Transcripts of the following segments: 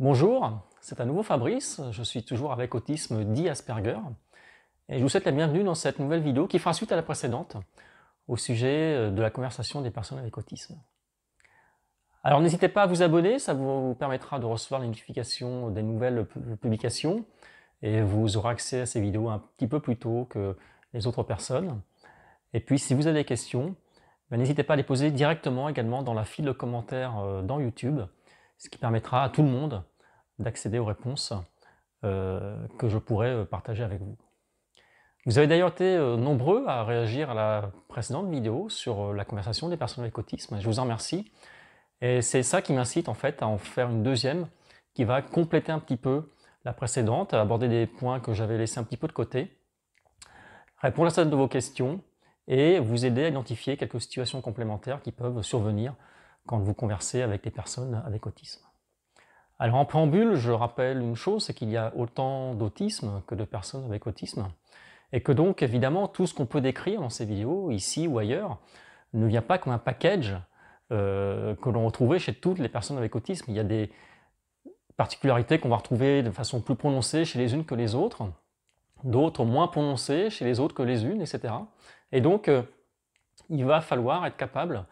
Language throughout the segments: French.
Bonjour, c'est à nouveau Fabrice, je suis toujours avec Autisme dit Asperger et je vous souhaite la bienvenue dans cette nouvelle vidéo qui fera suite à la précédente au sujet euh, de la conversation des personnes avec autisme. Alors n'hésitez pas à vous abonner, ça vous permettra de recevoir les notifications des nouvelles publications et vous aurez accès à ces vidéos un petit peu plus tôt que les autres personnes. Et puis si vous avez des questions, ben, n'hésitez pas à les poser directement également dans la file de commentaires euh, dans YouTube ce qui permettra à tout le monde d'accéder aux réponses euh, que je pourrais euh, partager avec vous. Vous avez d'ailleurs été euh, nombreux à réagir à la précédente vidéo sur la conversation des personnes avec autisme. Je vous en remercie. Et c'est ça qui m'incite en fait à en faire une deuxième qui va compléter un petit peu la précédente, aborder des points que j'avais laissés un petit peu de côté, répondre à certaines de vos questions et vous aider à identifier quelques situations complémentaires qui peuvent survenir quand vous conversez avec des personnes avec autisme. Alors en préambule, je rappelle une chose, c'est qu'il y a autant d'autisme que de personnes avec autisme, et que donc évidemment tout ce qu'on peut décrire dans ces vidéos, ici ou ailleurs, ne vient pas comme un package euh, que l'on retrouvait chez toutes les personnes avec autisme. Il y a des particularités qu'on va retrouver de façon plus prononcée chez les unes que les autres, d'autres moins prononcées chez les autres que les unes, etc. Et donc euh, il va falloir être capable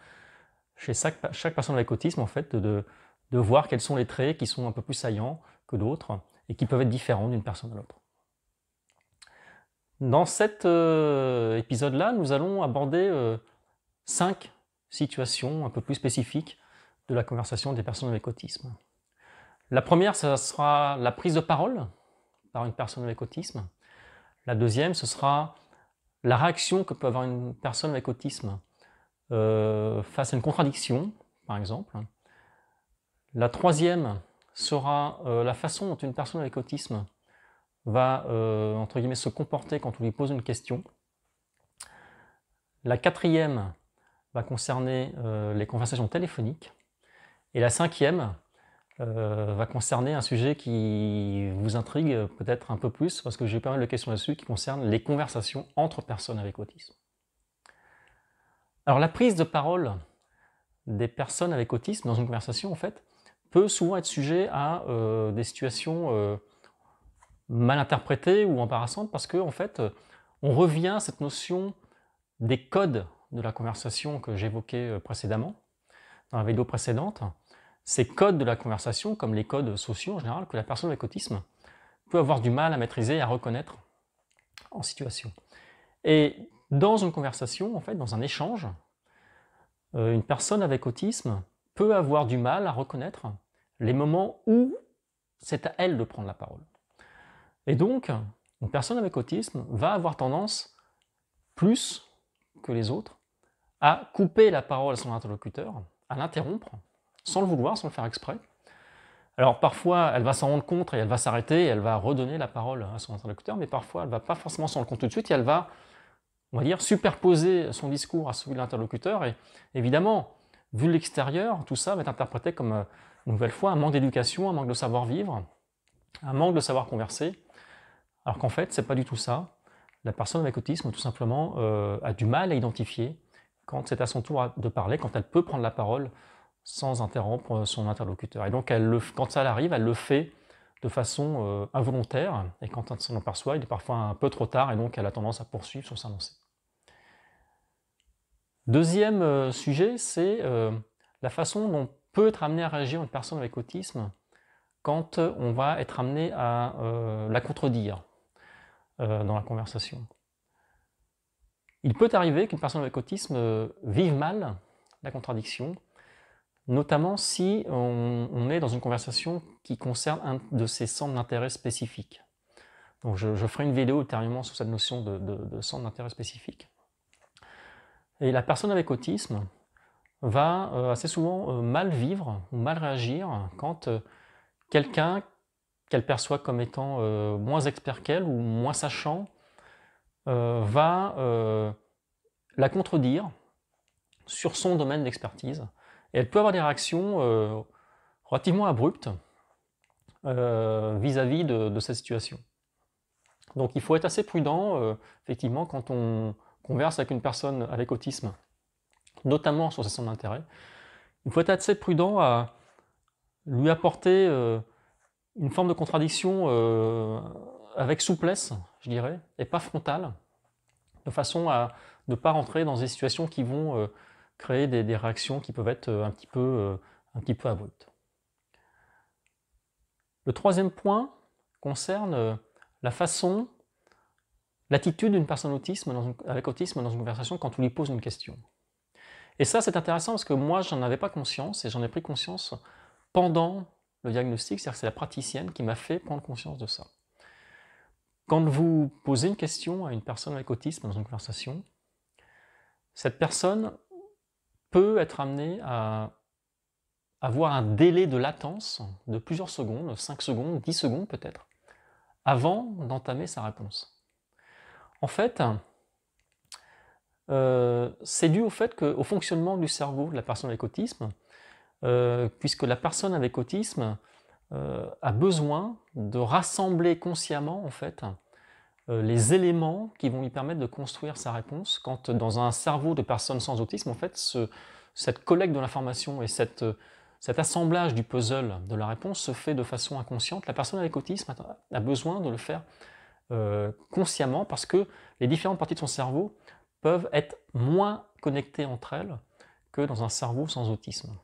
chez chaque, personne avec autisme, en fait, de, voir quels sont les traits qui sont un peu plus saillants que d'autres et qui peuvent être différents d'une personne à l'autre. Dans cet euh, épisode-là, nous allons aborder euh, cinq situations un peu plus spécifiques de la conversation des personnes avec autisme. La première, ce sera la prise de parole par une personne avec autisme. La deuxième, ce sera la réaction que peut avoir une personne avec autisme euh, face à une contradiction, par exemple. La troisième sera euh, la façon dont une personne avec autisme va, euh, entre guillemets, se comporter quand on lui pose une question. La quatrième va concerner les conversations téléphoniques. Et la cinquième va concerner un sujet qui vous intrigue peut-être un peu plus, parce que j'ai pas mal de questions là-dessus, qui concerne les conversations entre personnes avec autisme. Alors la prise de parole des personnes avec autisme dans une conversation, en fait, peut souvent être sujet à euh, des situations euh, mal interprétées ou embarrassantes parce que, en fait, euh, on revient à cette notion des codes de la conversation que j'évoquais précédemment, dans la vidéo précédente. Ces codes de la conversation, comme les codes sociaux en général, que la personne avec autisme peut avoir du mal à maîtriser et à reconnaître en situation. Et dans une conversation, en fait, dans un échange, euh, une personne avec autisme peut avoir du mal à reconnaître les moments où c'est à elle de prendre la parole. Et donc, une personne avec autisme va avoir tendance, plus que les autres, à couper la parole à son interlocuteur, à l'interrompre, sans le vouloir, sans le faire exprès. Alors parfois, elle va s'en rendre compte et elle va s'arrêter, elle va redonner la parole à son interlocuteur, mais parfois, elle ne va pas forcément s'en rendre compte tout de suite et elle va on va dire, superposer son discours à celui de l'interlocuteur. Et évidemment, vu de l'extérieur, tout ça va être interprété comme, euh, une nouvelle fois, un manque d'éducation, un manque de savoir-vivre, un manque de savoir converser. Alors qu'en fait, c'est pas du tout ça. La personne avec autisme, tout simplement, euh, a du mal à identifier quand c'est à son tour de parler, quand elle peut prendre la parole sans interrompre son interlocuteur. Et donc, elle le, quand ça arrive, elle le fait de façon euh, involontaire, et quand on s'en aperçoit, il est parfois un peu trop tard, et donc elle a tendance à poursuivre sur s'annoncer. Deuxième euh, sujet, c'est euh, la façon dont peut être amené à réagir une personne avec autisme quand euh, on va être amené à la contredire dans la conversation. Il peut arriver qu'une personne avec autisme vive mal la contradiction, notamment si on, est dans une conversation qui concerne un de ses centres d'intérêt spécifiques. Donc je, ferai une vidéo ultérieurement sur cette notion de centre d'intérêt spécifique. Et la personne avec autisme va euh, assez souvent euh, mal vivre ou mal réagir quand euh, quelqu'un qu'elle perçoit comme étant moins expert qu'elle ou moins sachant va la contredire sur son domaine d'expertise. Et elle peut avoir des réactions relativement abruptes vis-à-vis de, cette situation. Donc il faut être assez prudent, effectivement, quand on, converse avec une personne avec autisme, notamment sur ses centres d'intérêt, il faut être assez prudent à lui apporter euh, une forme de contradiction euh, avec souplesse, je dirais, et pas frontale, de façon à ne pas rentrer dans des situations qui vont euh, créer des, réactions qui peuvent être un petit peu, un petit peu abruptes. Le troisième point concerne la façon l'attitude d'une personne autisme dans avec autisme dans une conversation quand on lui pose une question. Et ça, c'est intéressant parce que moi, je n'en avais pas conscience et j'en ai pris conscience pendant le diagnostic, c'est-à-dire que c'est la praticienne qui m'a fait prendre conscience de ça. Quand vous posez une question à une personne avec autisme dans une conversation, cette personne peut être amenée à avoir un délai de latence de plusieurs secondes, 5 secondes, 10 secondes peut-être, avant d'entamer sa réponse. En fait, euh, c'est dû au fait que, fonctionnement du cerveau de la personne avec autisme, euh, puisque la personne avec autisme euh, a besoin de rassembler consciemment en fait les éléments qui vont lui permettre de construire sa réponse. Quand dans un cerveau de personnes sans autisme, en fait, cette collecte de l'information et cet assemblage du puzzle de la réponse se fait de façon inconsciente. La personne avec autisme a besoin de le faire euh, consciemment parce que les différentes parties de son cerveau peuvent être moins connectées entre elles que dans un cerveau sans autisme.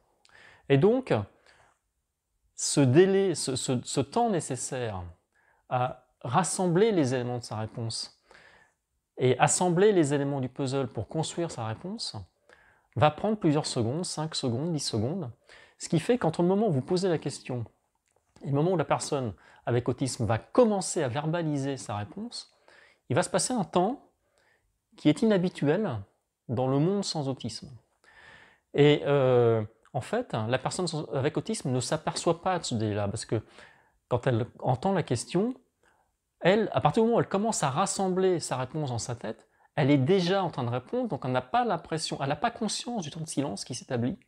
Et donc, ce délai, ce, ce temps nécessaire à rassembler les éléments de sa réponse et assembler les éléments du puzzle pour construire sa réponse va prendre plusieurs secondes, 5 secondes, 10 secondes, ce qui fait qu'entre le moment où vous posez la question et le moment où la personne avec autisme va commencer à verbaliser sa réponse, il va se passer un temps qui est inhabituel dans le monde sans autisme. Et euh, en fait, la personne avec autisme ne s'aperçoit pas de ce délai-là, parce que quand elle entend la question, elle, à partir du moment où elle commence à rassembler sa réponse dans sa tête, elle est déjà en train de répondre, donc elle n'a pas l'impression, elle n'a pas conscience du temps de silence qui s'établit,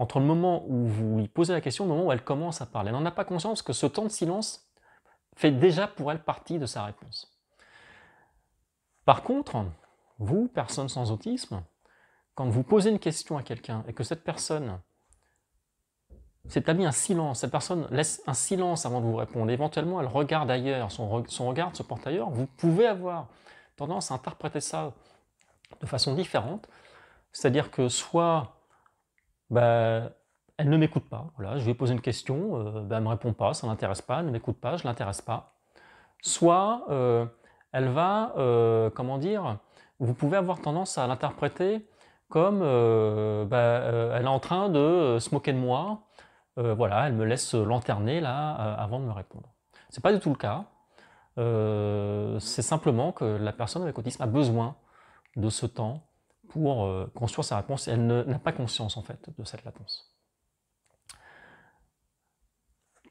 entre le moment où vous lui posez la question et le moment où elle commence à parler. Elle n'en a pas conscience que ce temps de silence fait déjà pour elle partie de sa réponse. Par contre, vous, personne sans autisme, quand vous posez une question à quelqu'un et que cette personne s'établit un silence, cette personne laisse un silence avant de vous répondre, éventuellement elle regarde ailleurs, son, regard se porte ailleurs, vous pouvez avoir tendance à interpréter ça de façon différente, c'est-à-dire que soit bah, elle ne m'écoute pas. je vais poser une question, euh, bah, elle ne me répond pas, ça ne l'intéresse pas, elle ne m'écoute pas, je ne l'intéresse pas. Soit euh, elle va, euh, comment dire, vous pouvez avoir tendance à l'interpréter comme bah, elle est en train de se moquer de moi, voilà, elle me laisse lanterner là avant de me répondre. Ce n'est pas du tout le cas. c'est simplement que la personne avec autisme a besoin de ce temps pour euh, construire sa réponse et elle n'a pas conscience en fait de cette latence.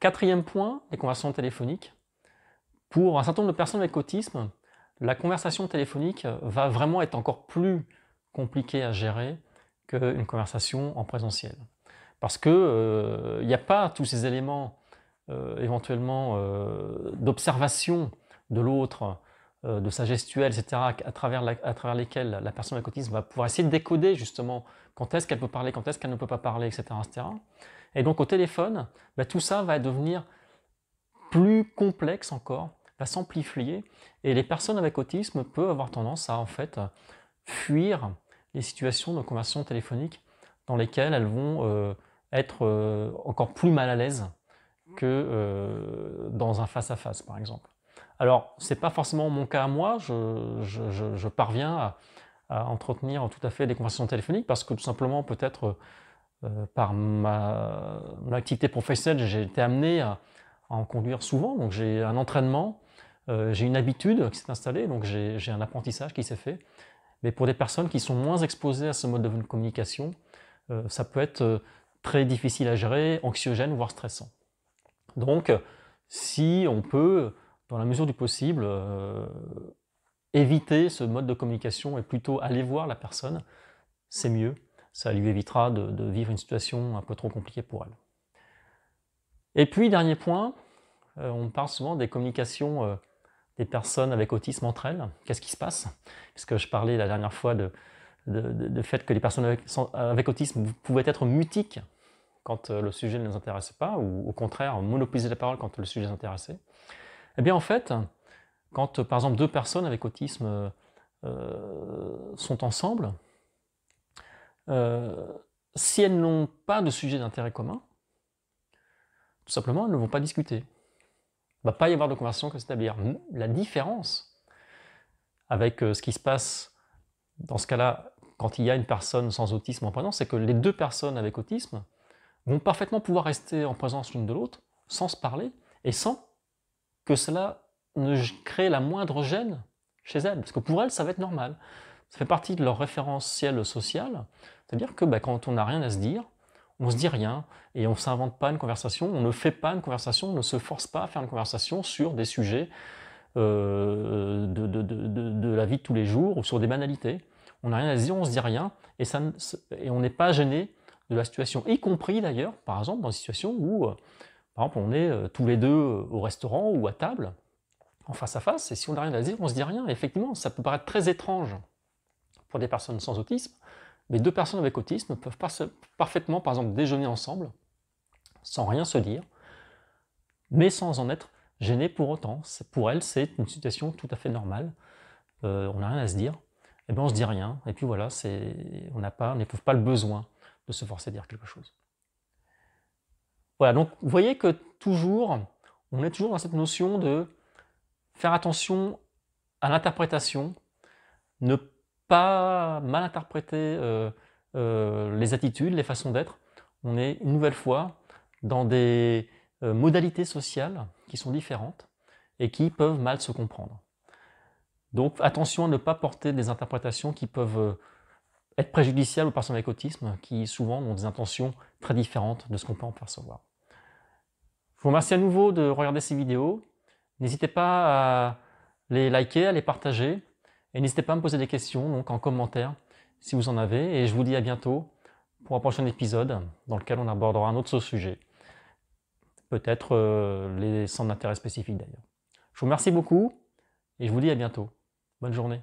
Quatrième point, les conversations téléphoniques. Pour un certain nombre de personnes avec autisme, la conversation téléphonique va vraiment être encore plus compliquée à gérer qu'une conversation en présentiel. Parce qu'il n'y euh, a pas tous ces éléments euh, éventuellement d'observation de l'autre, euh, de sa gestuelle, etc., à travers, à travers lesquelles la personne avec autisme va pouvoir essayer de décoder justement quand est-ce qu'elle peut parler, quand est-ce qu'elle ne peut pas parler, etc. etc. Et donc au téléphone, bah, tout ça va devenir plus complexe encore, va s'amplifier, et les personnes avec autisme peuvent avoir tendance à en fait fuir les situations de conversion téléphonique dans lesquelles elles vont euh, être euh, encore plus mal à l'aise que dans un face à -face, par exemple. Alors, ce n'est pas forcément mon cas à moi, je, parviens à, entretenir tout à fait des conversations téléphoniques parce que tout simplement, peut-être euh, par ma, mon activité professionnelle, j'ai été amené à, en conduire souvent, donc j'ai un entraînement, euh, j'ai une habitude qui s'est installée, donc j'ai un apprentissage qui s'est fait. Mais pour des personnes qui sont moins exposées à ce mode de communication, euh, ça peut être très difficile à gérer, anxiogène, voire stressant. Donc, si on peut dans la mesure du possible, euh, éviter ce mode de communication et plutôt aller voir la personne, c'est mieux. Ça lui évitera de, vivre une situation un peu trop compliquée pour elle. Et puis, dernier point, euh, on parle souvent des communications euh, des personnes avec autisme entre elles. Qu'est-ce qui se passe Puisque je parlais la dernière fois du fait que les personnes avec, avec, autisme pouvaient être mutiques quand le sujet ne les intéressait pas, ou au contraire, monopoliser la parole quand le sujet les intéressait. Eh bien en fait, quand par exemple deux personnes avec autisme euh, euh, sont ensemble, euh, si elles n'ont pas de sujet d'intérêt commun, tout simplement elles ne vont pas discuter. Il ne va pas y avoir de conversation que s'établir. La différence avec ce qui se passe dans ce cas-là quand il y a une personne sans autisme en présence, c'est que les deux personnes avec autisme vont parfaitement pouvoir rester en présence l'une de l'autre sans se parler et sans que cela ne crée la moindre gêne chez elles, parce que pour elles, ça va être normal. Ça fait partie de leur référentiel social, c'est-à-dire que bah, quand on n'a rien à se dire, on se dit rien et on s'invente pas une conversation, on ne fait pas une conversation, on ne se force pas à faire une conversation sur des sujets euh, de, de, de, de, la vie de tous les jours ou sur des banalités. On n'a rien à se dire, on se dit rien et, ça, et on n'est pas gêné de la situation, y compris d'ailleurs, par exemple, dans une situation où euh, par exemple, on est euh, tous les deux euh, au restaurant ou à table, en face à face, et si on n'a rien à dire, on se dit rien. effectivement, ça peut paraître très étrange pour des personnes sans autisme, mais deux personnes avec autisme peuvent parfaitement, par exemple, déjeuner ensemble, sans rien se dire, mais sans en être gênées pour autant. Pour elles, c'est une situation tout à fait normale. Euh, on n'a rien à se dire. Et eh bien, on se dit rien. Et puis voilà, on n'a pas, on n'éprouve pas le besoin de se forcer à dire quelque chose. Voilà, donc vous voyez que toujours, on est toujours dans cette notion de faire attention à l'interprétation, ne pas mal interpréter euh, euh, les attitudes, les façons d'être. On est une nouvelle fois dans des euh, modalités sociales qui sont différentes et qui peuvent mal se comprendre. Donc attention à ne pas porter des interprétations qui peuvent être préjudiciables aux personnes avec autisme, qui souvent ont des intentions très différentes de ce qu'on peut en percevoir. Je vous remercie à nouveau de regarder ces vidéos. N'hésitez pas à les liker, à les partager. Et n'hésitez pas à me poser des questions donc en commentaire si vous en avez. Et je vous dis à bientôt pour un prochain épisode dans lequel on abordera un autre sujet. Peut-être euh, les centres d'intérêt spécifiques d'ailleurs. Je vous remercie beaucoup et je vous dis à bientôt. Bonne journée.